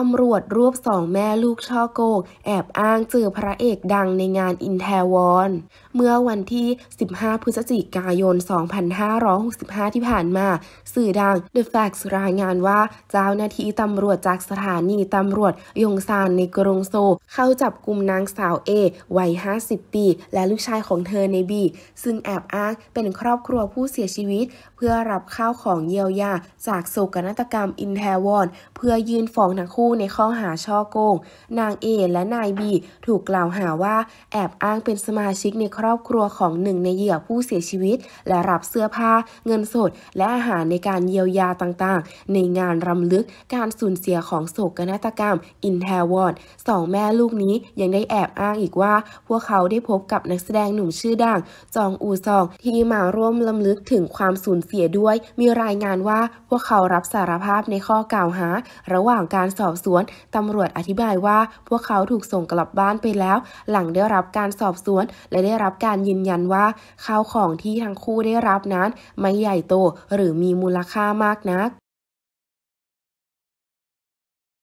ตำรวจรวบสองแม่ลูกช่อโกงแอบอ้างเจอพระเอกดังในงานอินเทวอน เมื่อวันที่ 15 พฤศจิกายน 2565 ที่ผ่านมา สื่อดัง The Facts รายงานว่าเจ้าหน้าที่ตำรวจจากสถานีตำรวจยงซานในกรุงโซเข้าจับกลุ่มนางสาวเอวัย 50 ปี และลูกชายของเธอในบี ซึ่งแอบอ้างเป็นครอบครัวผู้เสียชีวิต เพื่อรับข้าวของเยียวยาจากโศกนาฏกรรมอินเทวอนเพื่อยื่นฟ้องทั้งคูู่่ในข้อหาช่อโกง นางเอและนายบีถูกกล่าวหาว่าแอบอ้างเป็นสมาชิกในครอบครัวของหนึ่งในเหยื่อผู้เสียชีวิต และรับเสื้อผ้า เงินสด และอาหารในการเยียวยาต่างๆ ในงานรำลึกการสูญเสียของโศกนาฏกรรม อินแทวอนสองแม่ลูกนี้ยังได้แอบอ้างอีกว่า พวกเขาได้พบกับนักแสดงหนุ่มชื่อดังจองอูซองที่มาร่วมลำลึกถึงความสูญเสียด้วย มีรายงานว่าพวกเขารับสารภาพในข้อกล่าวหา ระหว่างการสอบสวนตำรวจอธิบายว่าพวกเขาถูกส่งกลับบ้านไปแล้ว หลังได้รับการสอบสวน และได้รับการยืนยันว่า ข้าวของที่ทั้งคู่ได้รับนั้น ไม่ใหญ่โตหรือมีมูลค่ามากนัก